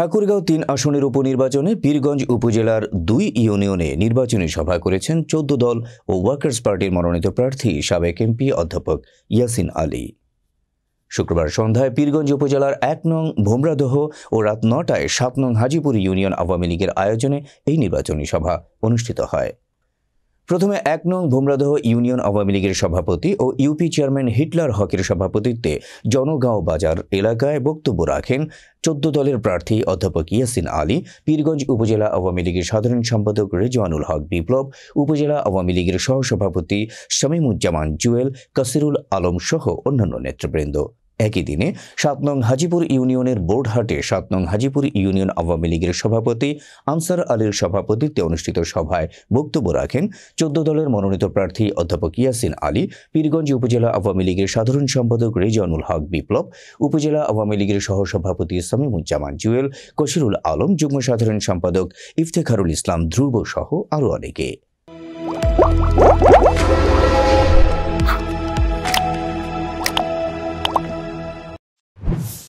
ঠাকুরগাঁও তিন আসনের উপনির্বাচনে পীরগঞ্জ উপজেলার দুই ইউনিয়নে নির্বাচনী সভা করেছেন চোদ্দ দল ও ওয়ার্কার্স পার্টির মনোনীত প্রার্থী সাবেক এমপি অধ্যাপক ইয়াসিন আলী শুক্রবার সন্ধ্যায় পীরগঞ্জ উপজেলার এক নং ভোমরাদহ ও রাত নটায় সাত নং হাজিপুর ইউনিয়ন আওয়ামী লীগের আয়োজনে এই নির্বাচনী সভা অনুষ্ঠিত হয় প্রথমে এক নং ভোমরাদহ ইউনিয়ন আওয়ামী লীগের সভাপতি ও ইউপি চেয়ারম্যান হিটলার হকের সভাপতিত্বে জনগাঁও বাজার এলাকায় বক্তব্য রাখেন চোদ্দ দলের প্রার্থী অধ্যাপক ইয়াসিন আলী পীরগঞ্জ উপজেলা আওয়ামী লীগের সাধারণ সম্পাদক রেজওয়ানুল হক বিপ্লব উপজেলা আওয়ামী লীগের সহসভাপতি শামীমুজ্জামান জুয়েল কাসিরুল আলম সহ অন্যান্য নেতৃবৃন্দ একই দিনে সাত নং হাজিপুর ইউনিয়নের বোর্ডহাটে সাত নং হাজিপুর ইউনিয়ন আওয়ামী লীগের সভাপতি আনসার আলীর সভাপতিত্বে অনুষ্ঠিত সভায় বক্তব্য রাখেন চোদ্দ দলের মনোনীত প্রার্থী অধ্যাপক ইয়াসিন আলী পীরগঞ্জ উপজেলা আওয়ামী লীগের সাধারণ সম্পাদক রেজানুল হক বিপ্লব উপজেলা আওয়ামী লীগের সহসভাপতি সামিমুজ্জামান জুয়েল কশিরুল আলম যুগ্ম সাধারণ সম্পাদক ইফতেখারুল ইসলাম ধ্রুব সহ আরও অনেকে